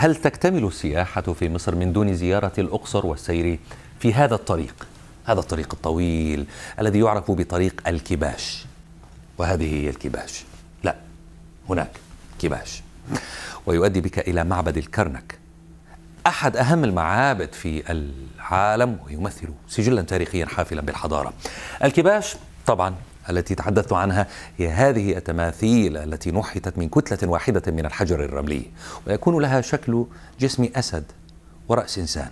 هل تكتمل السياحة في مصر من دون زيارة الأقصر والسير في هذا الطريق هذا الطريق الطويل الذي يعرف بطريق الكباش وهذه هي الكباش لا هناك كباش ويؤدي بك إلى معبد الكرنك أحد أهم المعابد في العالم ويمثل سجلا تاريخيا حافلا بالحضارة الكباش طبعا التي تحدثت عنها هي هذه التماثيل التي نحتت من كتلة واحدة من الحجر الرملي ويكون لها شكل جسم أسد ورأس إنسان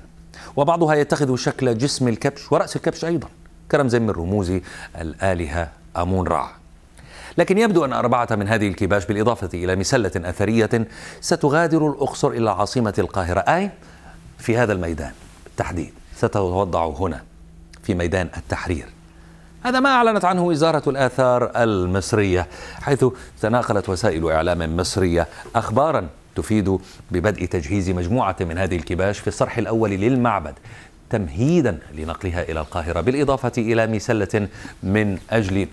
وبعضها يتخذ شكل جسم الكبش ورأس الكبش أيضا كرمز من رموز الآلهة أمون رع لكن يبدو أن أربعة من هذه الكباش بالإضافة إلى مسلة أثرية ستغادر الأقصر إلى عاصمة القاهرة أي في هذا الميدان بالتحديد ستتوضع هنا في ميدان التحرير هذا ما أعلنت عنه وزارة الآثار المصرية حيث تناقلت وسائل إعلام مصرية أخبارا تفيد ببدء تجهيز مجموعة من هذه الكباش في الصرح الأول للمعبد تمهيدا لنقلها إلى القاهرة بالإضافة إلى مسلة من أجل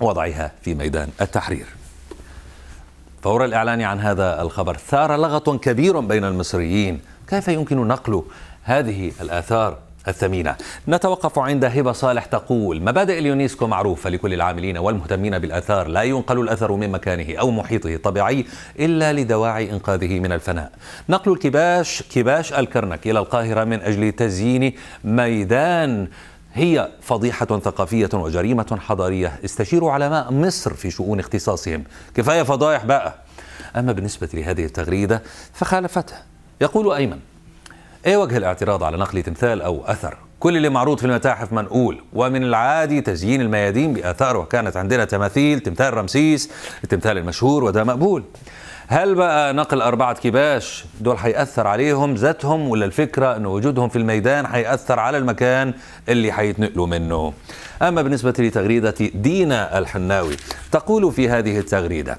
وضعها في ميدان التحرير فور الإعلان عن هذا الخبر ثار لغط كبير بين المصريين كيف يمكن نقل هذه الآثار الثمينة نتوقف عند هبة صالح تقول مبادئ اليونيسكو معروفة لكل العاملين والمهتمين بالأثار لا ينقل الأثر من مكانه أو محيطه الطبيعي إلا لدواعي إنقاذه من الفناء نقل الكباش كباش الكرنك إلى القاهرة من أجل تزيين ميدان هي فضيحة ثقافية وجريمة حضارية استشيروا علماء مصر في شؤون اختصاصهم كفاية فضايح بقى أما بالنسبة لهذه التغريدة فخالفتها يقول أيمن ايه وجه الاعتراض على نقل تمثال او اثر كل اللي معروض في المتاحف منقول ومن العادي تزيين الميادين باثار وكانت عندنا تماثيل تمثال رمسيس التمثال المشهور وده مقبول هل بقى نقل أربعة كباش دول هيأثر عليهم ذاتهم ولا الفكرة أن وجودهم في الميدان هيأثر على المكان اللي هيتنقلوا منه أما بالنسبة لتغريدة دينا الحناوي تقول في هذه التغريدة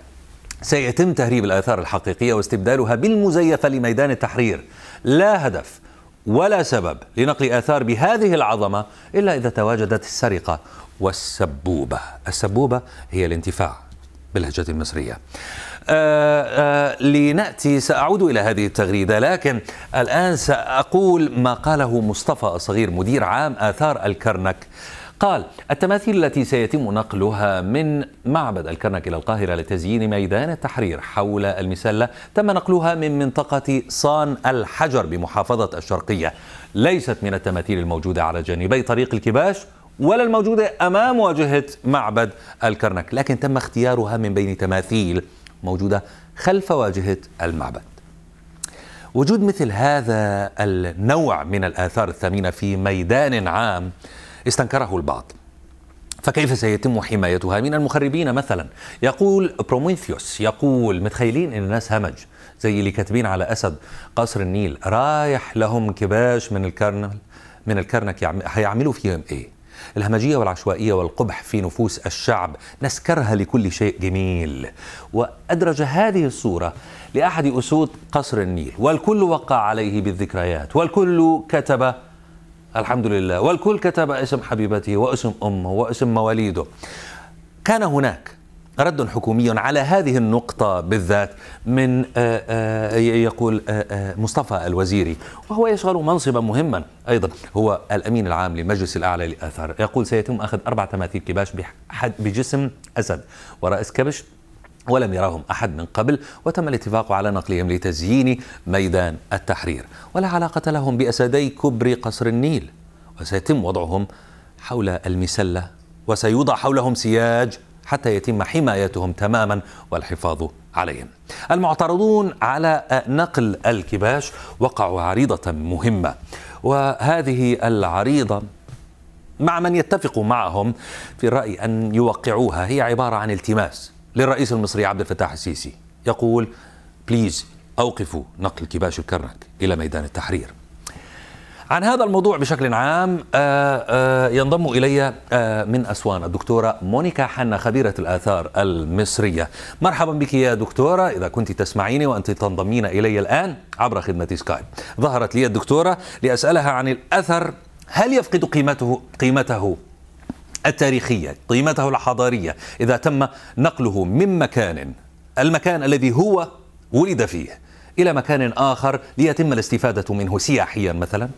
سيتم تهريب الآثار الحقيقية واستبدالها بالمزيفة لميدان التحرير لا هدف ولا سبب لنقل آثار بهذه العظمة إلا إذا تواجدت السرقة والسبوبة السبوبة هي الانتفاع باللهجة المصرية آآ آه، آآ آه، لنأتي سأعود إلى هذه التغريدة لكن الآن سأقول ما قاله مصطفى الصغير مدير عام آثار الكرنك قال التماثيل التي سيتم نقلها من معبد الكرنك إلى القاهرة لتزيين ميدان التحرير حول المسلة تم نقلها من منطقة صان الحجر بمحافظة الشرقية ليست من التماثيل الموجودة على جانبي طريق الكباش ولا الموجودة أمام واجهة معبد الكرنك لكن تم اختيارها من بين تماثيل موجودة خلف واجهة المعبد وجود مثل هذا النوع من الآثار الثمينة في ميدان عام استنكره البعض فكيف سيتم حمايتها من المخربين مثلا يقول بروميثيوس يقول متخيلين ان الناس همج زي اللي كاتبين على اسد قصر النيل رايح لهم كباش من الكرنك من الكرنك هيعملوا فيهم ايه الهمجيه والعشوائيه والقبح في نفوس الشعب نسكرها لكل شيء جميل وادرج هذه الصوره لاحد اسود قصر النيل والكل وقع عليه بالذكريات والكل كتب الحمد لله والكل كتب اسم حبيبته واسم امه واسم مواليده كان هناك رد حكومي على هذه النقطة بالذات من آه، آه، يقول آه، مصطفى الوزيري وهو يشغل منصبا مهما أيضا هو الأمين العام لمجلس الأعلى للآثار يقول سيتم أخذ أربع تماثيل كباش بجسم أسد ورأس كبش ولم يراهم احد من قبل وتم الاتفاق على نقلهم لتزيين ميدان التحرير ولا علاقه لهم باسدي كبر قصر النيل وسيتم وضعهم حول المسله وسيوضع حولهم سياج حتى يتم حمايتهم تماما والحفاظ عليهم. المعترضون على نقل الكباش وقعوا عريضه مهمه وهذه العريضه مع من يتفق معهم في الراي ان يوقعوها هي عباره عن التماس للرئيس المصري عبد الفتاح السيسي يقول بليز أوقفوا نقل كباش الكرنك إلى ميدان التحرير عن هذا الموضوع بشكل عام آه، آه، ينضم إلي آه، من أسوان الدكتورة مونيكا حنا خبيرة الآثار المصرية مرحبا بك يا دكتورة إذا كنت تسمعيني وأنت تنضمين إلي الآن عبر خدمة سكايب ظهرت لي الدكتورة لأسألها عن الأثر هل يفقد قيمته قيمته التاريخية قيمته الحضارية إذا تم نقله من مكان المكان الذي هو ولد فيه إلى مكان آخر ليتم الاستفادة منه سياحيا مثلا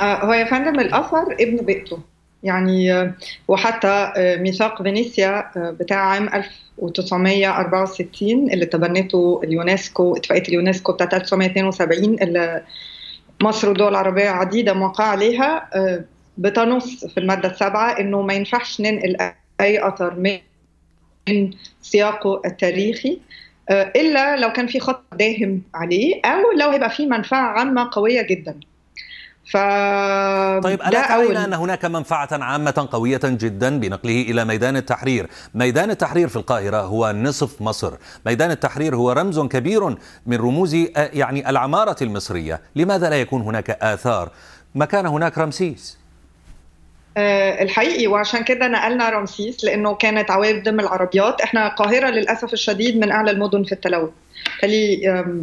آه، هو يا فندم الأثر ابن بيئته يعني آه، وحتى آه، ميثاق فينيسيا بتاع عام 1964 اللي تبنته اليونسكو اتفاقيه اليونسكو بتاعت 1972 اللي مصر ودول عربيه عديده موقعه عليها بتنص في المادة السابعة أنه ما ينفعش ننقل أي أثر من سياقه التاريخي آه، إلا لو كان في خط داهم عليه أو لو هيبقى في منفعة عامة قوية جدا ف طيب الا ترين ان هناك منفعه عامه قويه جدا بنقله الى ميدان التحرير، ميدان التحرير في القاهره هو نصف مصر، ميدان التحرير هو رمز كبير من رموز آه، يعني العماره المصريه، لماذا لا يكون هناك اثار؟ ما كان هناك رمسيس آه، الحقيقي وعشان كده نقلنا رمسيس لانه كانت دم العربيات احنا القاهره للاسف الشديد من اعلى المدن في التلوث آه،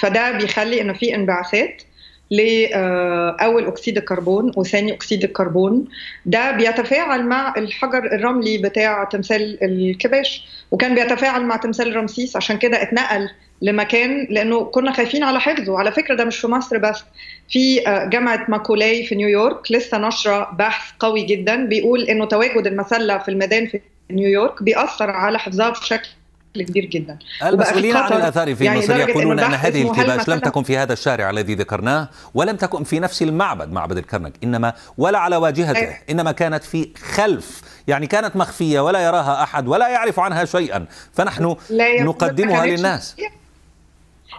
فده بيخلي انه في انبعاثات لأول آه، أكسيد الكربون وثاني أكسيد الكربون ده بيتفاعل مع الحجر الرملي بتاع تمثال الكباش وكان بيتفاعل مع تمثال رمسيس عشان كده اتنقل لمكان لانه كنا خايفين على حفظه على فكره ده مش في مصر بس في آه، جامعه ماكولاي في نيويورك لسه نشره بحث قوي جدا بيقول انه تواجد المسله في الميدان في نيويورك بيأثر على حفظها بشكل بشكل كبير جدا المسؤولين عن الاثار في يعني مصر يقولون ان, هذه الكباش لم تكن في هذا الشارع الذي ذكرناه ولم تكن في نفس المعبد معبد الكرنك انما ولا على واجهته أيوة. انما كانت في خلف يعني كانت مخفيه ولا يراها احد ولا يعرف عنها شيئا فنحن نقدمها للناس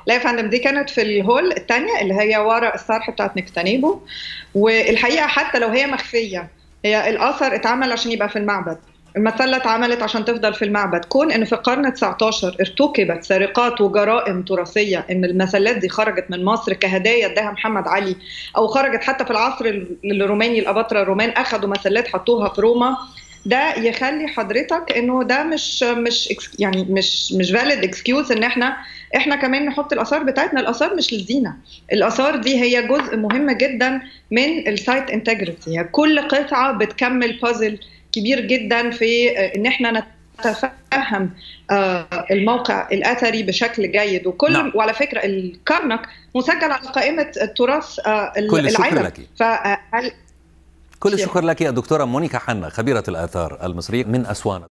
لا يا فندم دي كانت في الهول الثانيه اللي هي وراء الصرح بتاعت نكتانيبو والحقيقه حتى لو هي مخفيه هي الاثر اتعمل عشان يبقى في المعبد المسلة اتعملت عشان تفضل في المعبد كون انه في القرن 19 ارتكبت سرقات وجرائم تراثية ان المسلات دي خرجت من مصر كهدايا اداها محمد علي او خرجت حتى في العصر الروماني الاباطرة الرومان اخذوا مسلات حطوها في روما ده يخلي حضرتك انه ده مش مش يعني مش مش فاليد اكسكيوز ان احنا احنا كمان نحط الاثار بتاعتنا الاثار مش للزينه الاثار دي هي جزء مهم جدا من السايت انتجريتي يعني كل قطعه بتكمل بازل كبير جدا في آه، ان احنا نتفهم آه، الموقع الاثري بشكل جيد وكل نعم. وعلى فكره الكرنك مسجل على قائمه التراث آه، كل العالم لك. كل الشكر لك يا دكتوره مونيكا حنا خبيره الاثار المصريه من اسوان